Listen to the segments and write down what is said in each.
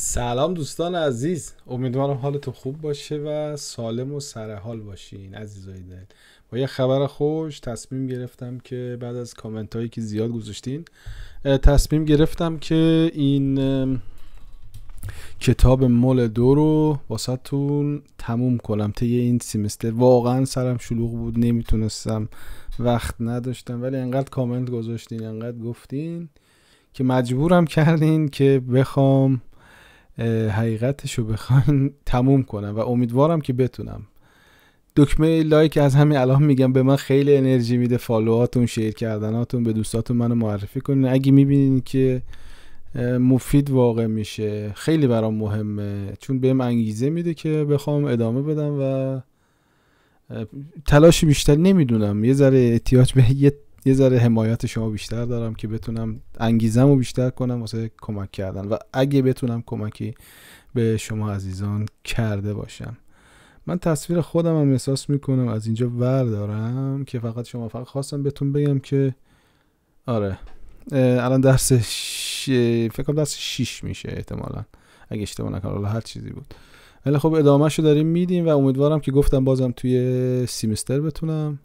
سلام دوستان عزیز امیدوارم حالتون خوب باشه و سالم و سر حال باشین عزیزای دل با یه خبر خوش تصمیم گرفتم که بعد از کامنت هایی که زیاد گذاشتین تصمیم گرفتم که این کتاب مول دو رو واسهتون تموم کنم طی این سیمستر واقعا سرم شلوغ بود نمیتونستم وقت نداشتم ولی انقدر کامنت گذاشتین انقدر گفتین که مجبورم کردین که بخوام حقیقتش رو بخواین تموم کنم و امیدوارم که بتونم دکمه لایک از همین الان میگم به من خیلی انرژی میده فالوهاتون شیر کردناتون به دوستاتون منو معرفی کنین اگه میبینین که مفید واقع میشه خیلی برام مهمه چون بهم انگیزه میده که بخوام ادامه بدم و تلاش بیشتر نمیدونم یه ذره احتیاج به یه یه ذره حمایت شما بیشتر دارم که بتونم انگیزم رو بیشتر کنم واسه کمک کردن و اگه بتونم کمکی به شما عزیزان کرده باشم من تصویر خودم هم احساس میکنم از اینجا وردارم که فقط شما فقط خواستم بهتون بگم که آره الان درس ش... فکر کنم درس 6 میشه احتمالا اگه اشتباه نکنم حالا هر چیزی بود ولی خب ادامهش رو داریم میدیم و امیدوارم که گفتم بازم توی سیمستر بتونم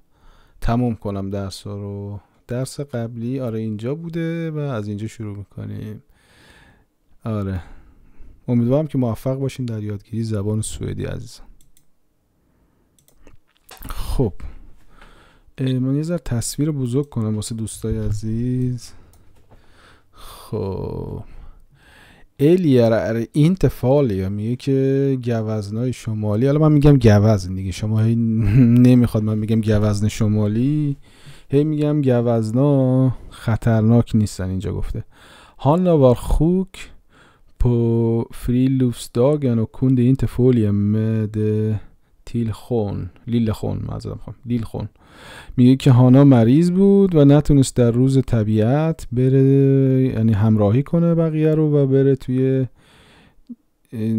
تموم کنم درس ها رو درس قبلی آره اینجا بوده و از اینجا شروع میکنیم آره امیدوارم که موفق باشین در یادگیری زبان سوئدی عزیزم خب من یه ذره تصویر بزرگ کنم واسه دوستای عزیز خب ایلیر اره، این تفالی میگه که گوزنای شمالی حالا من میگم گوزن دیگه شما هی نمیخواد من میگم گوزن شمالی هی میگم گوزنا خطرناک نیستن اینجا گفته هانا وار خوک لوفس داگن و کند inte följa مده. خون لیل خون معذرت میخوام خون میگه که هانا مریض بود و نتونست در روز طبیعت بره یعنی همراهی کنه بقیه رو و بره توی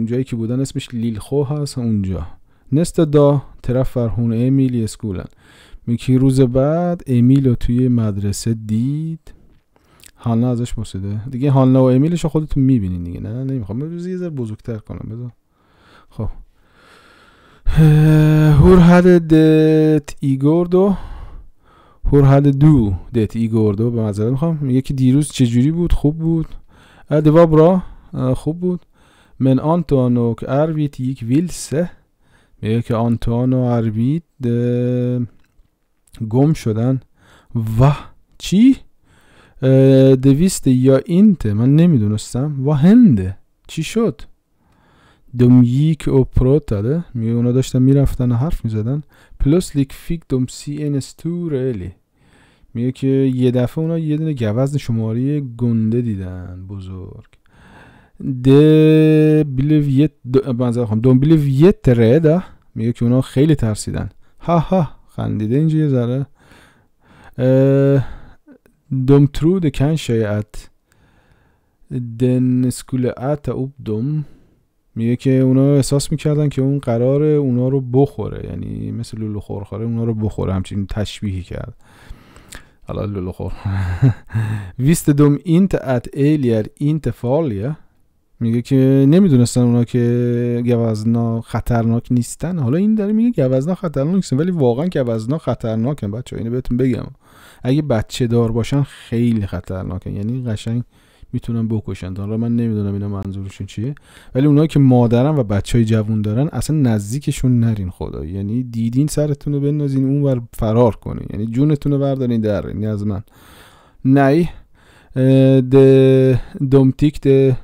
جایی که بودن اسمش لیل خو هست اونجا نست دا طرف فرهون امیلی اسکولن میگه روز بعد امیل رو توی مدرسه دید هانا ازش پرسیده دیگه هانا و امیلش خودتون میبینین دیگه نه نمیخوام روزی یه بزرگتر کنم بذار خب Hur دت det ایگوردو دو دیت ای گوردو به مذاره میخوام یکی دیروز چجوری بود خوب بود ادوا برا خوب بود من آنتونو و یک ویلسه میگه که آنتوان و گم شدن و چی دویست یا اینته من نمیدونستم و هنده چی شد یک او پروت داده می اونا داشتن میرفتن حرف میزدن پلوس لیک فیک دوم سی انس تو ریلی میگه که یه دفعه اونا یه دونه گوزن شماره گنده دیدن بزرگ ده بیلیویت خم دوم بیلیویت ریده میگه که اونا خیلی ترسیدن ها ها خندیده اینجا یه ذره دوم ترو کن شیعت دن سکول ات اوب دوم میگه که اونا احساس میکردن که اون قرار اونا رو بخوره یعنی مثل لولو خورخوره اونا رو بخوره همچین تشبیهی کرد حالا لولو خور ویست دوم اینت ات ایلیر اینت فالیا میگه که نمیدونستن اونا که گوزنا خطرناک نیستن حالا این داره میگه گوزنا خطرناک نیستن ولی واقعا گوزنا خطرناکن بچه اینو بهتون بگم اگه بچه دار باشن خیلی خطرناکن یعنی قشنگ میتونن بکشن حالا من نمیدونم اینا منظورشون چیه ولی اونایی که مادرن و بچه های جوون دارن اصلا نزدیکشون نرین خدا یعنی دیدین سرتون رو بندازین اونور فرار کنین یعنی جونتون رو بردارین در یعنی از من نه ده دومتیک ده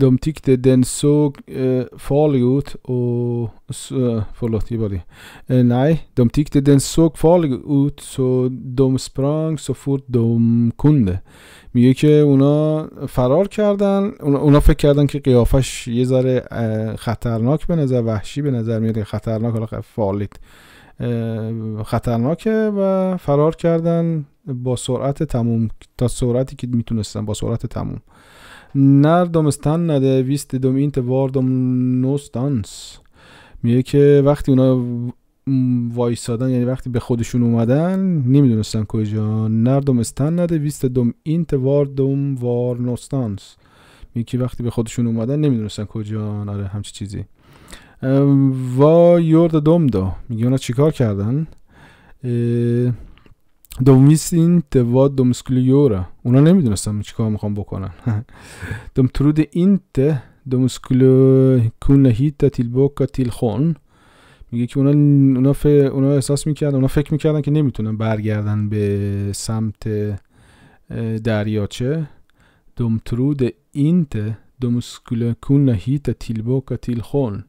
domtyckte de, فالیوت. såg بادی نی، ut och... Så, förlåt, سو Nej, میگه که اونا فرار کردن اونا فکر کردن که قیافش یه ذره خطرناک به نظر وحشی به نظر میاد خطرناک حالا فالید خطرناکه و فرار کردن با سرعت تموم تا سرعتی که میتونستن با سرعت تموم نردمستان نده ویست دوم اینت واردم نوستانس میگه که وقتی اونا وایستادن یعنی وقتی به خودشون اومدن نمیدونستن کجا نردم استن نده ویست دوم اینت واردم وار نوستانس میکی یعنی وقتی به خودشون اومدن نمیدونستن کجا آره همچی چیزی و یورد دوم دو میگی اونا چیکار کردن دوم ویست اینت وارد دوم یورا اونا نمیدونستن چیکار میخوام بکنن دوم ترود اینت دوم سکلی کونه هیتا تیل بوکا تیل خون میگه که اونا اونا, ف... اونا احساس میکردن اونا فکر میکردن که نمیتونن برگردن به سمت دریاچه دومترود اینت دومسکول کون هیت تیل خون.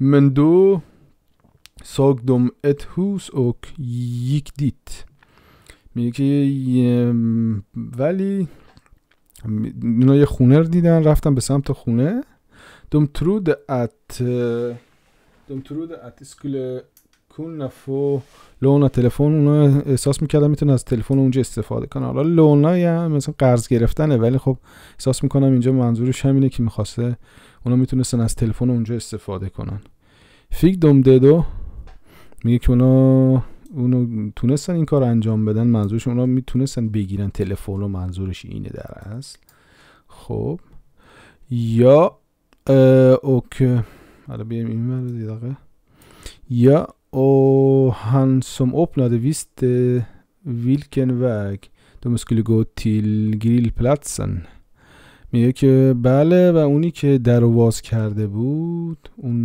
من دو ساگ دوم ات هوس اوک یک دیت میگه ولی اونا یه خونه رو دیدن رفتن به سمت خونه De trodde att eh, de trodde att de skulle تلفن اونا احساس میکردم میتونن از تلفن اونجا استفاده کنن حالا لونا یا مثلا قرض گرفتنه ولی خب احساس میکنم اینجا منظورش همینه که میخواسته اونا میتونستن از تلفن اونجا استفاده کنن فیگ دوم ددو میگه که اونا اونو تونستن این کار انجام بدن منظورش اونا میتونستن بگیرن تلفن رو منظورش اینه در اصل خب یا اوک حالا BM invänder یا او Ja, och han som öppnade visste vilken väg de skulle gå میگه که بله و اونی که در کرده بود اون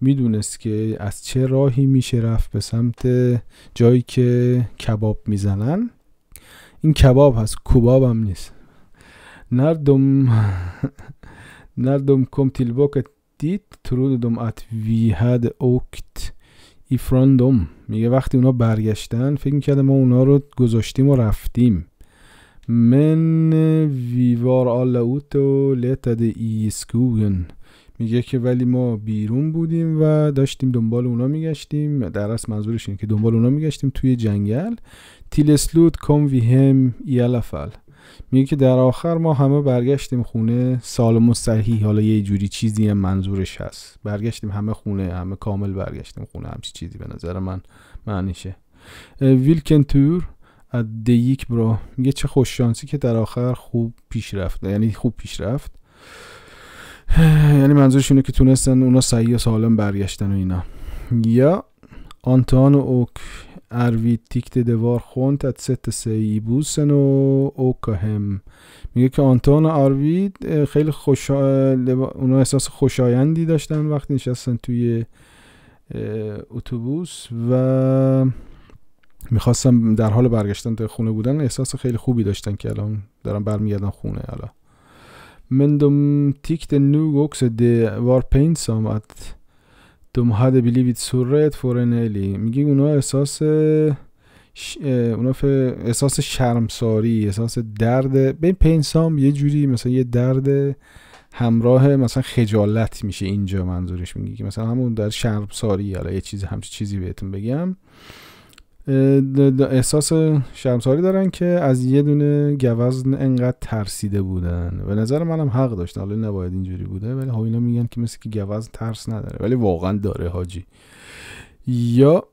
میدونست که از چه راهی میشه رفت به سمت جایی که کباب میزنن این کباب هست کباب هم نیست نردم När kom tillbaka dit trodde de att vi hade åkt میگه وقتی اونا برگشتن فکر میکردم ما اونا رو گذاشتیم و رفتیم من ویوار آلا اوتو لتد ای سکوگن میگه که ولی ما بیرون بودیم و داشتیم دنبال اونا میگشتیم در اصل منظورش اینه که دنبال اونا میگشتیم توی جنگل سلوت کم وی هم میگه که در آخر ما همه برگشتیم خونه سالم و صحیح حالا یه جوری چیزی منظورش هست برگشتیم همه خونه همه کامل برگشتیم خونه همچی چیزی به نظر من معنیشه ویلکنتور از دیک برا میگه چه خوش شانسی که در آخر خوب پیش رفت یعنی خوب پیش رفت یعنی منظورش اینه که تونستن اونا صحیح و سالم برگشتن و اینا یا آنتان اوک اروید تیکت دوار خونت ات ست sig i bussen och میگه که آنتون آروید خیلی خوش، اونا احساس خوشایندی داشتن وقتی نشستن توی اتوبوس و میخواستم در حال برگشتن خونه بودن احساس خیلی خوبی داشتن که الان دارم برمیگردن خونه الان من دوم تیکت نو گوکس دوم هاد سورت فورنلی میگی میگه اونا احساس ش... اونا ف... احساس شرمساری احساس درد به پینسام یه جوری مثلا یه درد همراه مثلا خجالت میشه اینجا منظورش میگی که مثلا همون در شرمساری حالا یه چیز همچی چیزی بهتون بگم احساس شمساری دارن که از یه دونه گوزن انقدر ترسیده بودن به نظر منم حق داشت حالا نباید اینجوری بوده ولی ها خب اینا میگن که مثل که گوزن ترس نداره ولی واقعا داره حاجی یا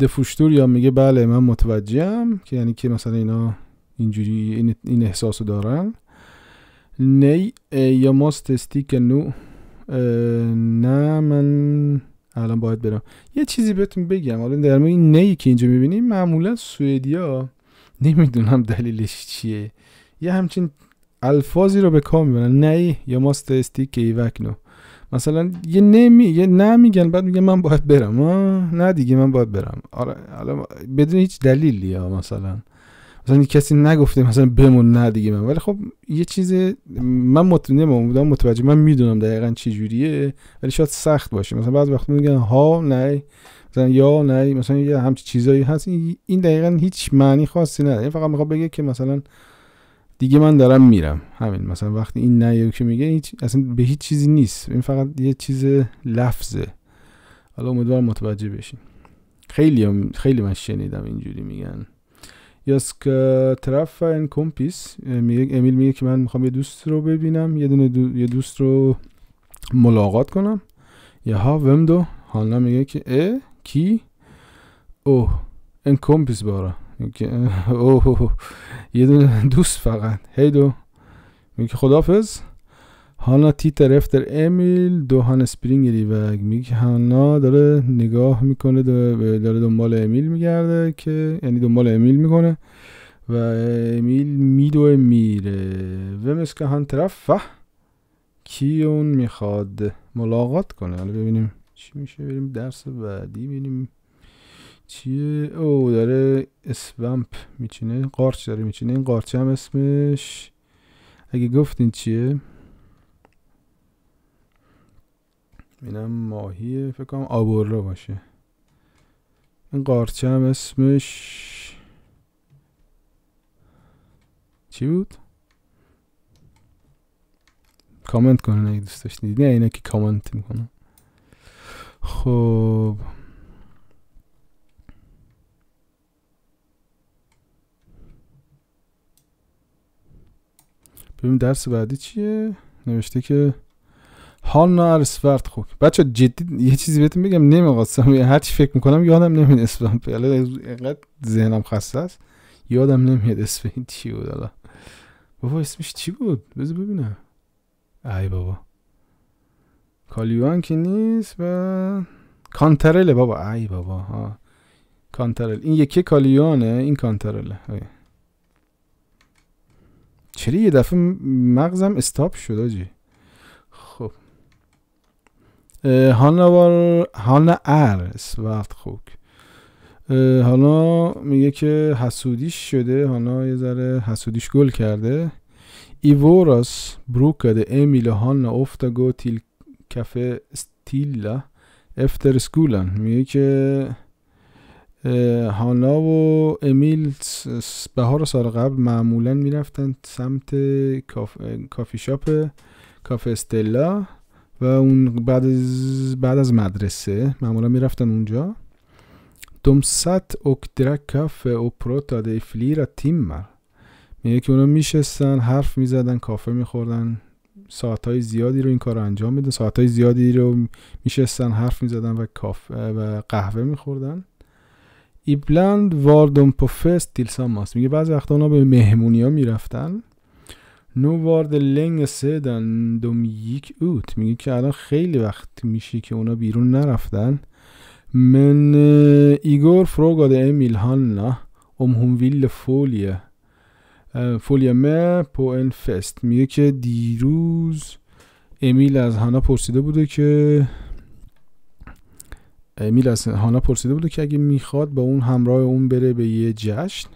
دفوشتور یا میگه بله من متوجهم که یعنی که مثلا اینا اینجوری این, احساس دارن نی یا ماست نو نه من الان باید برم یه چیزی بهتون بگم حالا در مورد این نی که اینجا میبینیم معمولا سوئدیا نمیدونم دلیلش چیه یه همچین الفاظی رو به کار میبرن نی یا ماست استیک ایوکنو مثلا یه نمی یه نمیگن بعد میگه من باید برم آه نه دیگه من باید برم آره الان بدون هیچ دلیلی ها مثلا مثلا کسی نگفته مثلا بمون نه دیگه من ولی خب یه چیز من بودم متوجه من میدونم دقیقا چی جوریه ولی شاید سخت باشه مثلا بعض وقت میگن ها نه مثلا یا نه مثلا یه همچین چیزایی هست این دقیقا هیچ معنی خاصی نداره فقط میخواد بگه که مثلا دیگه من دارم میرم همین مثلا وقتی این نه که میگه هیچ اصلا به هیچ چیزی نیست این فقط یه چیز لفظه حالا امیدوارم متوجه بشین خیلی خیلی من شنیدم اینجوری میگن یاسک طرف این کمپیس امیل میگه که من میخوام یه دوست رو ببینم یه دو... یه دوست رو ملاقات کنم یه ها ومدو حالا میگه که اه کی اوه این کمپیس بارا اوه یه دونه دوست فقط هیدو میگه خدافز هانا تیتر افتر امیل دو هان سپرینگ ریوگ میگه هانا داره نگاه میکنه داره دنبال امیل میگرده که یعنی دنبال امیل میکنه و امیل میدوه میره و مسکه هان طرف کی اون میخواد ملاقات کنه حالا ببینیم چی میشه بریم درس بعدی ببینیم چیه او داره اسوامپ میچینه قارچ داره میچینه این قارچ هم اسمش اگه گفتین چیه اینم ماهی فکر کنم آبورلو باشه این قارچه هم اسمش چی بود کامنت کنن اگه دوست داشتید نه اینا که کامنت میکنه خب ببینیم درس بعدی چیه نوشته که حال فرد خوب بچه جدی یه چیزی بهتون بگم نمیخواستم هر چی فکر میکنم یادم نمیاد اسمم حالا اینقدر ذهنم خسته است یادم نمیاد اسم این چی بود حالا بابا اسمش چی بود بذار ببینم ای بابا کالیوان که نیست و کانترل بابا ای بابا ها کانترل این یکی کالیوانه این کانترله چرا یه دفعه مغزم استاپ شد آجی هانا وار هانا ار وقت خوک هانا میگه که حسودیش شده هانا یه ذره حسودیش گل کرده ای وراس بروکه امیل هانا افتگو تیل کافه استیلا افتر سکولن میگه که هانا و امیل بهار سال قبل معمولا میرفتن سمت کافی شاپ کافه استیلا و اون بعد از, بعد از مدرسه معمولا میرفتن اونجا De satt och drack کافه او پروتا میگه که اونا میشستن حرف میزدن کافه میخوردن ساعتهای زیادی رو این کار رو انجام میدن ساعتهای زیادی رو میشستن حرف میزدن و, کافه و قهوه میخوردن ایبلند واردم پو فست ماست میگه بعضی وقتا اونا به مهمونی ها میرفتن نو وارد لنگ سه دوم یک اوت میگه که الان خیلی وقت میشه که اونا بیرون نرفتن من ایگور فروگاد امیل هاننا ام هون ویل فولیه فولیه مه پو فست میگه که دیروز امیل از هانا پرسیده بوده که امیل از هانا پرسیده بوده که اگه میخواد با اون همراه اون بره به یه جشن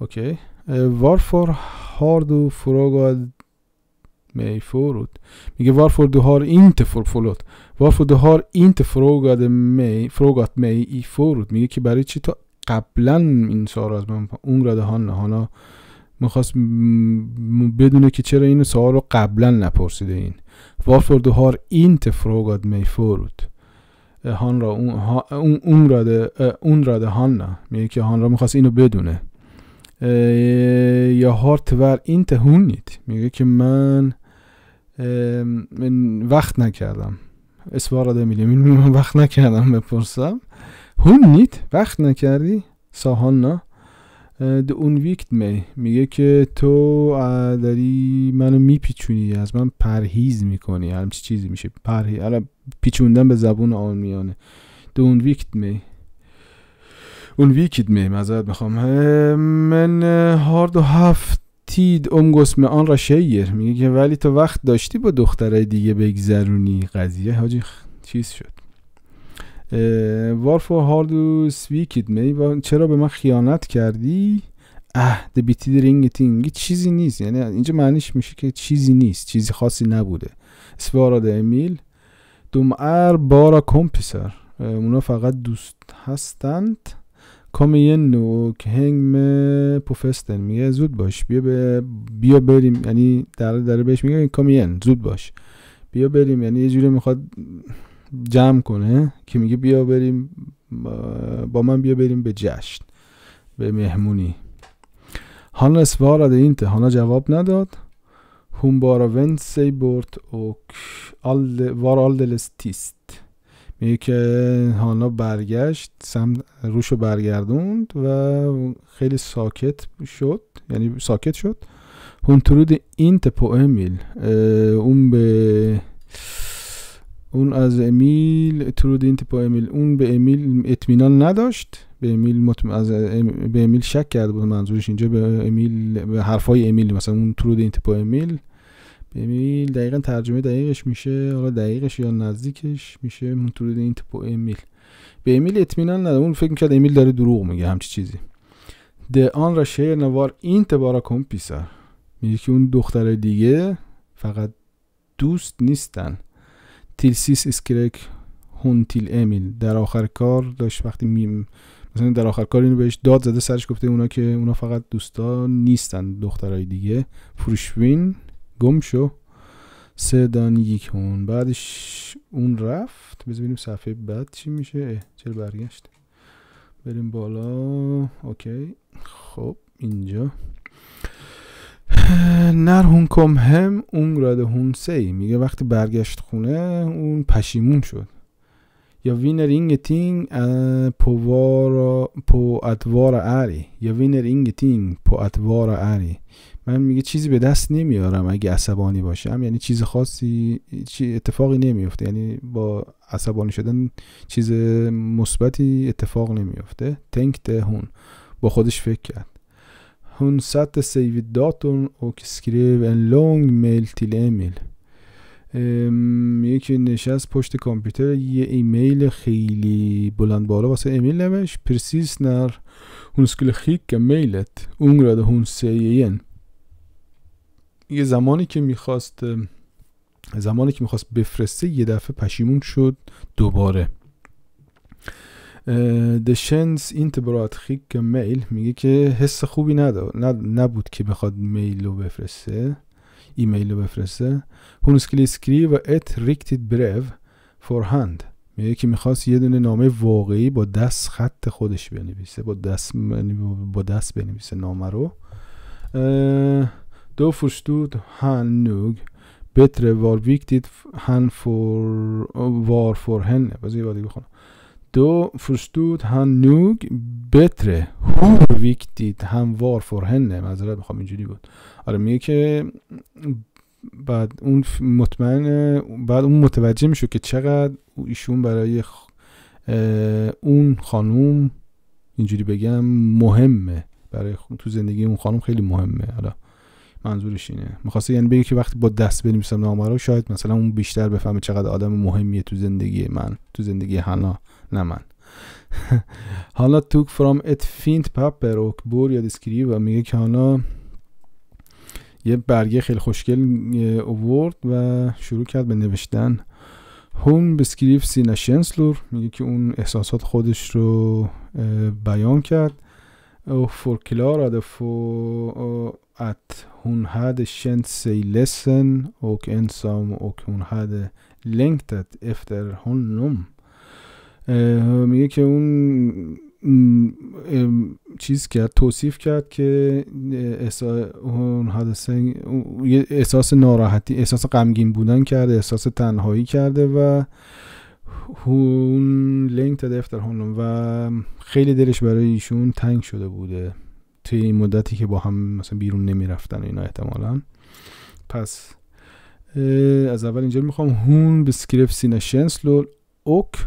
اوکی وارفور har du frågat میگه وارفور Mycket varför du har inte för, förlåt. Varför دو هار می می ای میگه که برای چی تا قبلا این سوال از من اون را نه. حالا میخواست بدونه که چرا این سوال رو قبلا نپرسیده این وارفور دو هار اینت فروگاد می فرود هان را اون, اون را اون هان نه میگه که هان را میخواست اینو بدونه یا هارت ور این هونیت میگه که من من وقت نکردم اصرار میگه من وقت نکردم بپرسم هونید وقت نکردی نا دو اون ویکت می میگه که تو داری منو میپیچونی از من پرهیز میکنی همچی چیزی میشه پرهیز پیچوندن به زبون آلمیانه دو اون ویکت می اون ویکید می مزد میخوام من هارد و هفتید اون گسمه آن را شیر میگه که ولی تو وقت داشتی با دخترای دیگه بگذرونی قضیه حاجی چیز شد وارفو هاردو هارد و سویکید می چرا به من خیانت کردی عهد بیتی رینگ تینگ چیزی نیست یعنی اینجا معنیش میشه که چیزی نیست چیزی خاصی نبوده سواراد امیل دوم بارا کمپیسر اونا فقط دوست هستند کام یه نوک مه پوفستن میگه زود باش بیا بیا بریم یعنی در در بهش میگه کامین زود باش بیا بریم یعنی یه جوری میخواد جمع کنه که میگه بیا بریم با من بیا بریم به جشن به مهمونی هانا این اینته هانا جواب نداد. هون ونسی ونسی sig و وار آل میگه که حالا برگشت سم روشو برگردوند و خیلی ساکت شد یعنی ساکت شد اون ترود اینت پو امیل اون به اون از امیل ترود اینت پو امیل اون به امیل اطمینان نداشت به امیل مطم... از به امیل شک کرد بود منظورش اینجا به امیل به حرفای امیل مثلا اون ترود اینت پو امیل امیل دقیقا ترجمه دقیقش میشه حالا دقیقش یا نزدیکش میشه منطور این تپو امیل به امیل اطمینان نداره اون فکر میکرد امیل داره دروغ میگه همچی چیزی ده آن را شهر نوار این تبارا کن پیسر میگه که اون دختر دیگه فقط دوست نیستن تیل سیس اسکرک هون تیل امیل در آخر کار داشت وقتی میم مثلا در آخر کار اینو بهش داد زده سرش گفته اونا که اونا فقط دوستا نیستن دخترای دیگه فروشوین گم شو سه دان یک اون بعدش اون رفت ببینیم صفحه بعد چی میشه چرا برگشت بریم بالا اوکی خب اینجا نر هون کم هم اون رده هون سی میگه وقتی برگشت خونه اون پشیمون شد یا وینر اینگه تین پو ادوار اری یا وینر تین پو ادوار اری من میگه چیزی به دست نمیارم اگه عصبانی باشم یعنی چیز خاصی اتفاقی نمیفته یعنی با عصبانی شدن چیز مثبتی اتفاق نمیفته ده هون با خودش فکر کرد هون ست سیوی داتون او کسکریو skrev لونگ میل تیل ایمیل یکی نشست پشت کامپیوتر یه ایمیل خیلی بلند بالا واسه ایمیل نوشت پرسیس نر هون سکل خیک میلت اون ده هون سیین یه زمانی که میخواست زمانی که میخواست بفرسته یه دفعه پشیمون شد دوباره دشنس اینتبرات خیک میل میگه که حس خوبی نبود که بخواد میل رو بفرسته ایمیل رو بفرسته هونسکلی سکری و ات ریکتید برو فور میگه که میخواست یه دونه نامه واقعی با دست خط خودش بنویسه با دست با دست بنویسه نامه رو Då förstod han nog bättre var viktigt han یه بار دیگه بخونم دو förstod han نوگ bättre hur viktigt han var معذرت میخوام اینجوری بود آره میگه که بعد اون مطمئن بعد اون متوجه میشه که چقدر ایشون برای اون خانوم اینجوری بگم مهمه برای تو زندگی اون خانم خیلی مهمه حالا منظورش اینه میخواسته یعنی بگه که وقتی با دست بنویسم نامه رو شاید مثلا اون بیشتر بفهمه چقدر آدم مهمیه تو زندگی من تو زندگی حنا نه من حالا توک فرام ات فینت پپر و بور یاد و میگه که حالا یه برگه خیلی خوشگل اوورد و شروع کرد به نوشتن هون بسکریف سینا شنسلور میگه که اون احساسات خودش رو بیان کرد او فور کلارا att hon hade känt sig ledsen och ensam och hon hade längtat efter honom. میگه که اون چیز کرد توصیف کرد که اون احساس ناراحتی احساس غمگین بودن کرده احساس تنهایی کرده و هون لنگ تده افتر هونم و خیلی دلش برای ایشون تنگ شده بوده توی مدتی که با هم مثلا بیرون نمیرفتن اینا احتمالا پس از اول اینجا میخوام هون بسکریف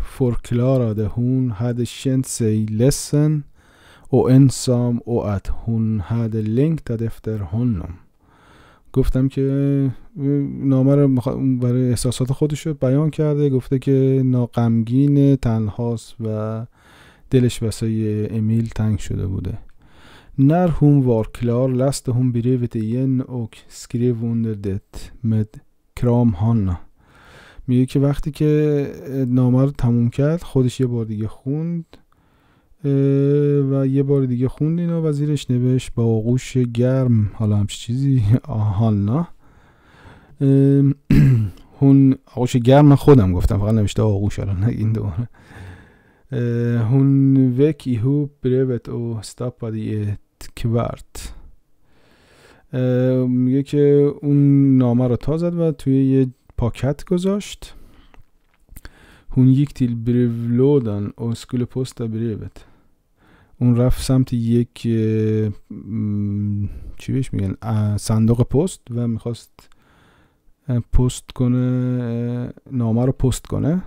فور کلارا ده هون hon شنس ای لسن او انسام او ات هون هد لینک längtat افتر هونم گفتم که نامه رو برای احساسات خودش رو بیان کرده گفته که ناغمگین تنهاست و دلش واسه امیل تنگ شده بوده نر hon var klar läste hon brevet igen och skrev under det med کرام هانا میگه که وقتی که نامه رو تموم کرد خودش یه بار دیگه خوند و یه بار دیگه خوند اینا و زیرش نوشت با آغوش گرم حالا همچی چیزی هانا هون آغوش گرم من خودم گفتم فقط نوشته آغوش الان این دوباره هون وک ایهو بریوت او با دیگه کیورت میگه که اون نامه رو تا زد و توی یه پاکت گذاشت هون یک تیل بریولودن او سکول پست بریبت اون رفت سمت یک چی بهش میگن صندوق پست و میخواست پست کنه نامه رو پست کنه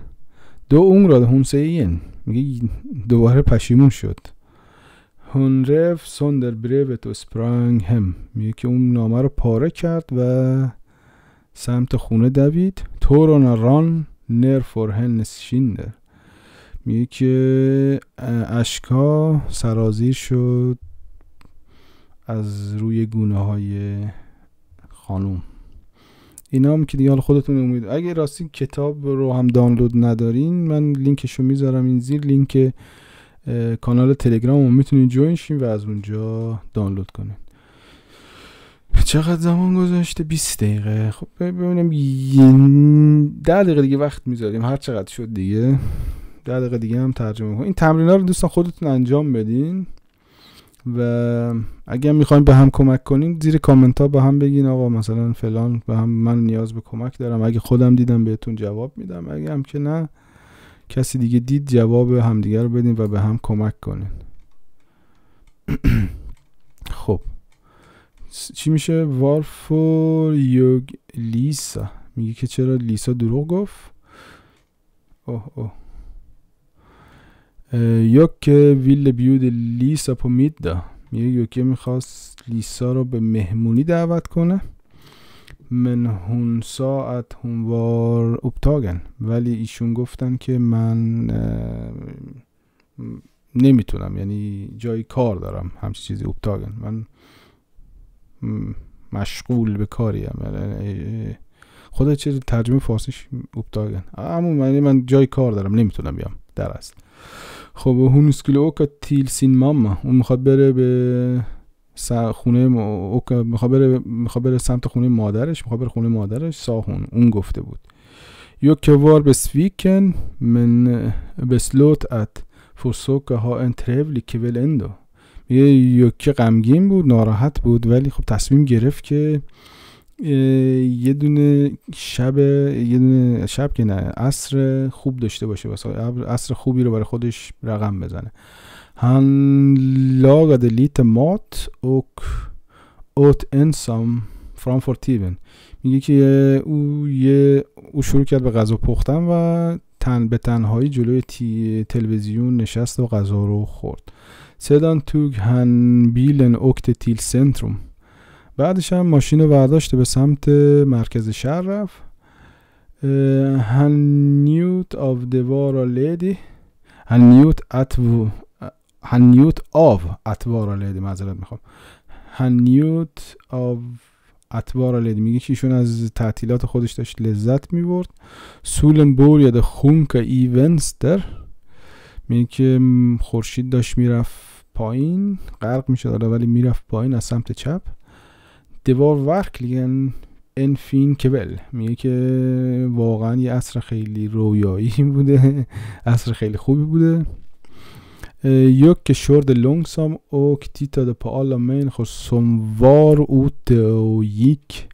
دو اون را هون سه میگه دوباره پشیمون شد هونرف سوندر بریوت و سپرانگ هم میگه که اون نامه رو پاره کرد و سمت خونه دوید تورون ران نر هنس شیندر میگه که اشکا سرازیر شد از روی گونه های خانوم اینا هم که دیگه خودتون امید اگه راستی کتاب رو هم دانلود ندارین من لینکشو رو میذارم این زیر لینک کانال تلگرام میتونید جوین شین و از اونجا دانلود کنین چقدر زمان گذاشته 20 دقیقه خب ببینم ده دقیقه دیگه وقت میذاریم هر چقدر شد دیگه ده دقیقه دیگه هم ترجمه کنیم این تمرین ها رو دوستان خودتون انجام بدین و اگر میخوایم به هم کمک کنیم زیر کامنت ها به هم بگین آقا مثلا فلان به هم من نیاز به کمک دارم اگه خودم دیدم بهتون جواب میدم اگه هم که نه کسی دیگه دید جواب همدیگه رو بدین و به هم کمک کنید. خب چی میشه وارفور یوگ لیسا میگه که چرا لیسا دروغ گفت اوه اوه یوک ویل بیود لیسا پومیدا میگه یوکی میخواست لیسا رو به مهمونی دعوت کنه من هون ساعت وار ابتاگن ولی ایشون گفتن که من نمیتونم یعنی جای کار دارم همچی چیزی ابتاگن من مشغول به کاریم یعنی، خدا چه ترجمه فارسیش ابتاگن اما من یعنی من جای کار دارم نمیتونم بیام در است خب هون اسکول اوکا تیل سین ماما اون میخواد بره به خونه میخواد بره میخواد سمت خونه مادرش میخواد بره خونه مادرش ساهون اون گفته بود یو یوکوار بسویکن من بسلوت ات ها ها که trevlig ول اندو یه یوکی غمگین بود ناراحت بود ولی خب تصمیم گرفت که eh, یه دونه شب یه دونه شب که نه عصر خوب داشته باشه واسه عصر خوبی رو برای خودش رقم بزنه هن lagade لیت مات och اوت ensam framför میگه که او یه او شروع کرد به غذا پختن و تن به تنهایی جلوی تلویزیون نشست و غذا رو خورد سدان توگ هن بیلن اوکت تیل سنتروم بعدش هم ماشین ورداشته به سمت مرکز شهر رفت هن نیوت آف دوارا لیدی هن نیوت ات هنیوت آو اتوار لیدی معذرت میخوام هنیوت آو اتوار لیدی میگه که ایشون از تعطیلات خودش داشت لذت میبرد سولن بور یا خونک ونستر میگه که خورشید داشت میرفت پایین غرق میشد حالا ولی میرفت پایین از سمت چپ دوار ورک انفین کبل میگه که واقعا یه اصر خیلی رویایی بوده اصر خیلی خوبی بوده Jocke شورد لونگسام اوک او د پاالا مین خوسموار او ute och یک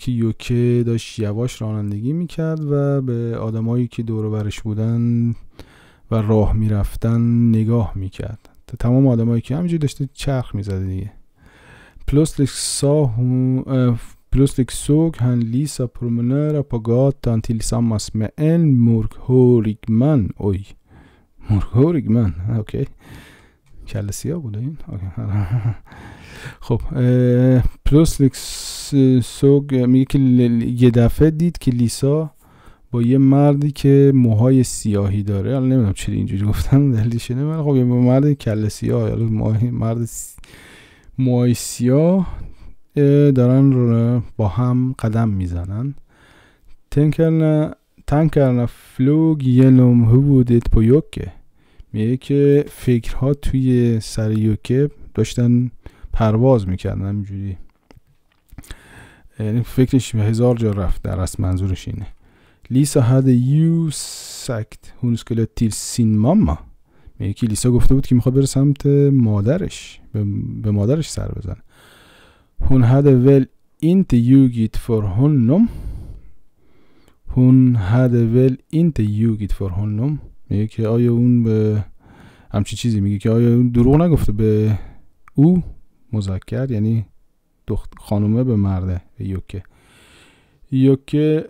که یوکه داشت یواش رانندگی میکرد و به آدمایی که دور برش بودن و راه میرفتن نگاه میکرد تا تمام آدمایی که همینجور داشته چرخ میزده دیگه پلوس لکسوک هن لیسا پرومنر پا گاد تانتیل سام اسم هوریگمن اوی من، اوکی کل سیاه بوده این خب پلوس سوگ میگه که یه دفعه دید که لیسا با یه مردی که موهای سیاهی داره الان نمیدونم چرا اینجوری گفتم دلیلش نه من خب یه مرد کل سیاه یا مرد موهای سیاه دارن با هم قدم میزنن تنکل تنکرنا فلوگ یلوم huvudet پو یوکه میگه که فکرها توی سر یوکه داشتن پرواز میکردن همینجوری یعنی فکرش به هزار جا رفت در اصل منظورش اینه لیسا هد یو سکت هون تیل سین ماما میگه که لیسا گفته بود که میخواد بره سمت مادرش به مادرش سر بزنه هون هد ول اینت یو گیت فور Hon اینت یو گیت فور för میگه که آیا اون به همچی چیزی میگه که آیا اون دروغ نگفته به او مذکر یعنی دخت خانومه به مرده به یوکه یوکه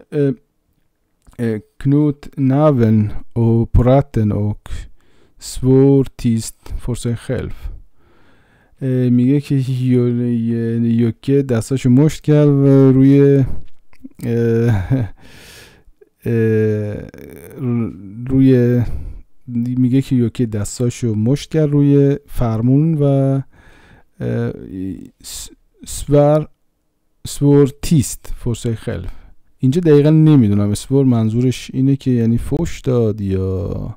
کنوت ناون و پراتن او سور تیست för خلف میگه که یعنی یوکه دستاشو مشت کرد و روی روی میگه که یوکی دستاشو مشت کرد روی فرمون و سور تیست فرصه خلف اینجا دقیقا نمیدونم سور منظورش اینه که یعنی فوش داد یا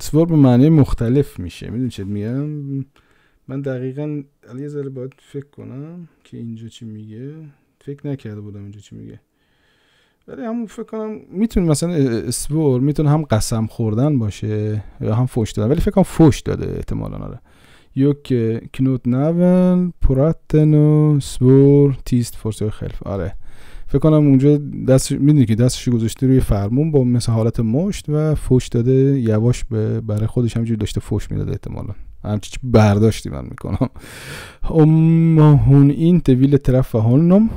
سور به معنی مختلف میشه میدونی چه میگم من دقیقا یه ذره باید فکر کنم که اینجا چی میگه فکر نکرده بودم اینجا چی میگه ولی هم فکر کنم میتونه مثلا اسپور میتونه هم قسم خوردن باشه یا هم فوش دادن ولی فکر کنم فوش داده احتمالا آره یک کنوت نون پراتن سبور تیست فورس خلف آره فکر کنم اونجا دست میدونی که دستش گذاشته روی فرمون با مثل حالت مشت و فوش داده یواش به برای خودش همجوری داشته فوش میداده احتمالا همچی برداشتی من میکنم ام هون این تویل طرف هونم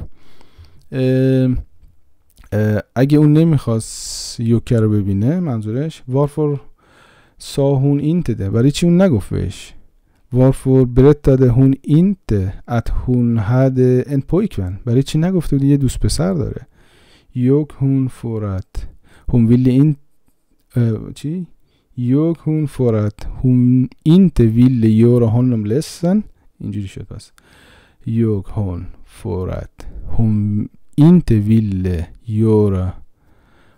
اگه اون نمیخواست یوکه رو ببینه منظورش وارفور ساهون ده برای چی اون نگفت بهش وارفور داده هون اینت ات هون هد ان پویکون برای چی نگفته بود یه دوست پسر داره یوک هون فورت هون ویل این چی یوک هون فورت هون اینت ویل یورا هونم لسن اینجوری شد پس یوک هون فورت هون اینت ویل یورا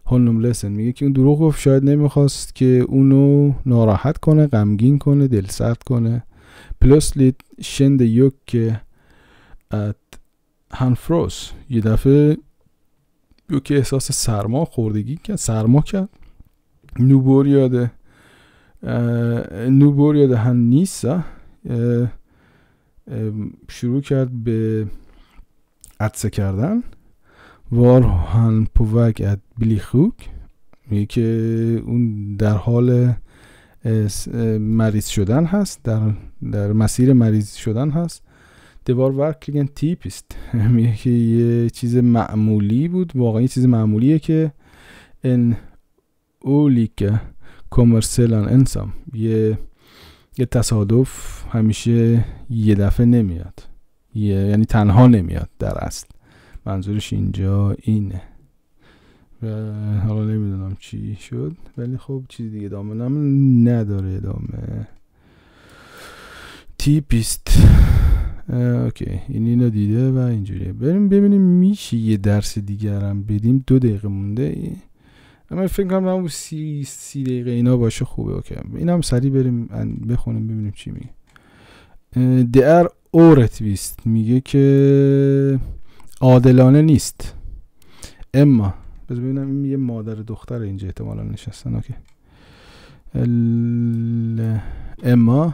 هولنوم لسن میگه که اون دروغ گفت شاید نمیخواست که اونو ناراحت کنه غمگین کنه دل دلسرد کنه لید شند یک که ات هنفروس یه دفعه یکی احساس سرما خوردگی کرد سرما کرد نوبور یاده نوبور یاده هن نیسا شروع کرد به عدسه کردن وار هن پوک ات بلی خوک که اون در حال مریض شدن هست در, در مسیر مریض شدن هست کلیگن تیپ است میگه که یه چیز معمولی بود واقعا یه چیز معمولیه که ان اولی که sällan یه یه تصادف همیشه یه دفعه نمیاد یه یعنی تنها نمیاد در اصل منظورش اینجا اینه و حالا نمیدونم چی شد ولی خب چیز دیگه ادامه نداره ادامه تیپیست اوکی این اینو دیده و اینجوریه بریم ببینیم میشه یه درس دیگر هم بدیم دو دقیقه مونده ای؟ اما فکر کنم همون سی, سی دقیقه اینا باشه خوبه اوکی این هم سریع بریم بخونیم ببینیم چی میگه در اورتویست میگه که عادلانه نیست اما بذار ببینم این یه مادر دختر اینجا احتمالا نشستن اوکی ال... اما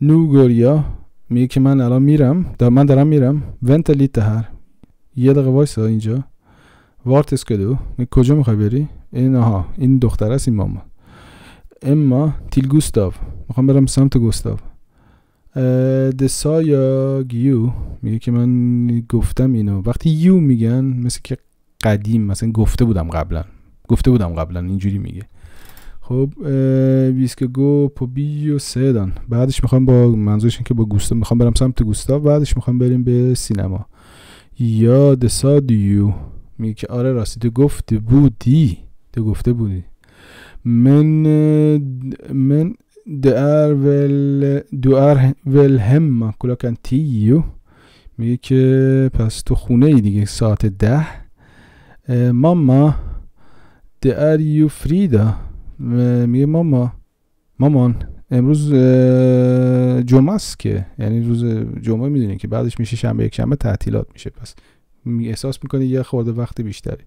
نوگوریا میگه که من الان میرم من دارم میرم ونت هر یه دقیقه وایسا اینجا وارت اسکدو کجا میخوای بری این آها این دختر است این ماما اما تیل گوستاو میخوام برم سمت گوستاو دسا یا گیو میگه که من گفتم اینو وقتی یو میگن مثل که قدیم مثلا گفته بودم قبلا گفته بودم قبلا اینجوری میگه خب بیس که گو پو و بعدش میخوام با منظورش که با گوستا میخوام برم سمت گوستا بعدش میخوام بریم به سینما یا دسا دیو میگه که آره راستی تو گفته بودی تو گفته بودی من من det ویل دوار Du هم vel میگه که پس تو خونه sa دیگه ساعت ده mamma, det er فریدا میگه ماما مامان امروز جمعه است که یعنی روز جمعه میدونین که بعدش میشه شنبه یک شنبه تعطیلات میشه پس احساس میکنه یه خورده وقت بیشتری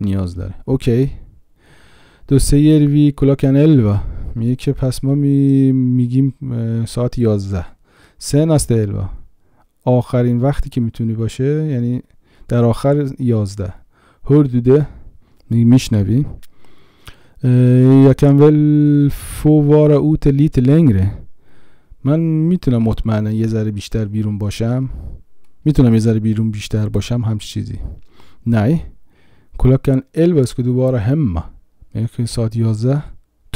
نیاز داره اوکی دو سیر وی کلاکن الوا میگه که پس ما می میگیم ساعت 11 سه است الوا آخرین وقتی که میتونی باشه یعنی در آخر 11 هردوده میشنوی یکم ول فوار اوت لیت لنگره من میتونم مطمئنا یه ذره بیشتر بیرون باشم میتونم یه ذره بیرون بیشتر باشم همچی چیزی نه کلاکن الوا که دوباره همه یعنی ساعت 11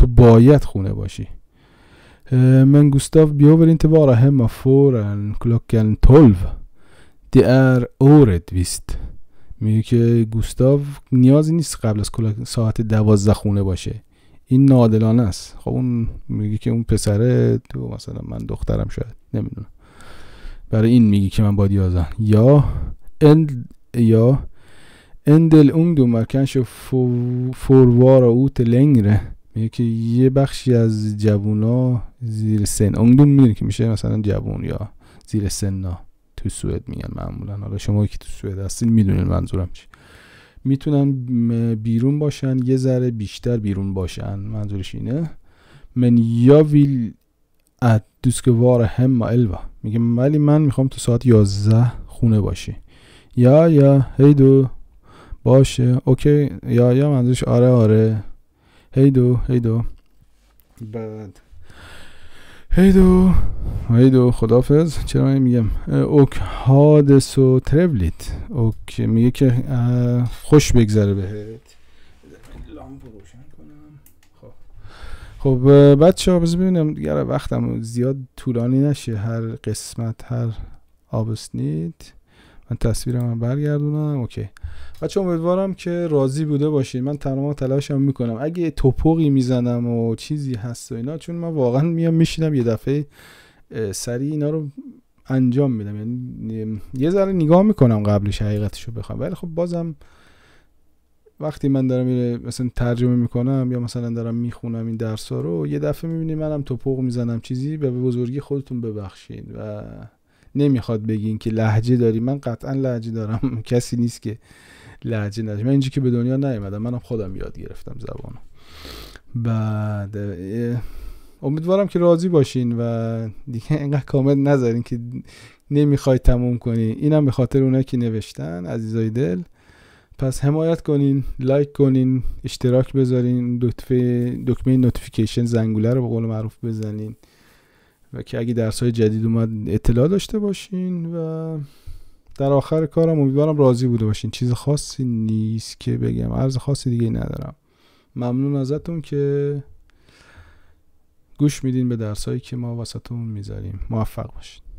تو باید خونه باشی من گوستاف بیوبر inte هم فورن کلوکن کلکن 12 ار اورد ویست میگه که گوستاف نیازی نیست قبل از ساعت دوازده خونه باشه این نادلانه است خب اون میگه که اون پسره تو مثلا من دخترم شاید نمیدونم برای این میگی که من باید یازن یا اند یا اندل اون دو مرکنش فوروار اوت لنگره میگه که یه بخشی از جوونا زیر سن اون میدونی که میشه مثلا جوون یا زیر سننا تو سوئد میگن معمولا حالا شما که تو سوئد هستین میدونین منظورم چی میتونن بیرون باشن یه ذره بیشتر بیرون باشن منظورش اینه من یا ویل اد وار هم الوا میگه ولی من میخوام تو ساعت یازده خونه باشی یا یا هیدو باشه اوکی یا یا منظورش آره آره هیدو هیدو بعد هیدو هیدو خدافز چرا من میگم اوک هادس و تربلیت اوک میگه که خوش بگذره بهت خب خب بچه ها ببینم دیگر وقتم زیاد طولانی نشه هر قسمت هر نید، من تصویرم برگردونم اوکی بچه امیدوارم که راضی بوده باشین من تمام تلاشم میکنم اگه توپقی میزنم و چیزی هست و اینا چون من واقعا میام میشینم یه دفعه سری اینا رو انجام میدم یعنی یه ذره نگاه میکنم قبلش حقیقتشو بخوام ولی خب بازم وقتی من دارم مثلا ترجمه میکنم یا مثلا دارم میخونم این درس رو یه دفعه میبینی منم توپق میزنم چیزی به بزرگی خودتون ببخشید و نمیخواد بگین که لحجه داری من قطعا لحجه دارم کسی نیست که لحجه نداشت من اینجا که به دنیا نیومدم منم خودم یاد گرفتم زبانو بعد امیدوارم که راضی باشین و دیگه اینقدر کامل نذارین که نمیخوای تموم کنی اینم به خاطر اونایی که نوشتن عزیزای دل پس حمایت کنین لایک کنین اشتراک بذارین دکمه دکمه نوتیفیکیشن زنگوله رو به قول معروف بزنین و که اگه درس های جدید اومد اطلاع داشته باشین و در آخر کارم امیدوارم راضی بوده باشین چیز خاصی نیست که بگم عرض خاصی دیگه ندارم ممنون ازتون که گوش میدین به درسایی که ما وسطتون میذاریم موفق باشین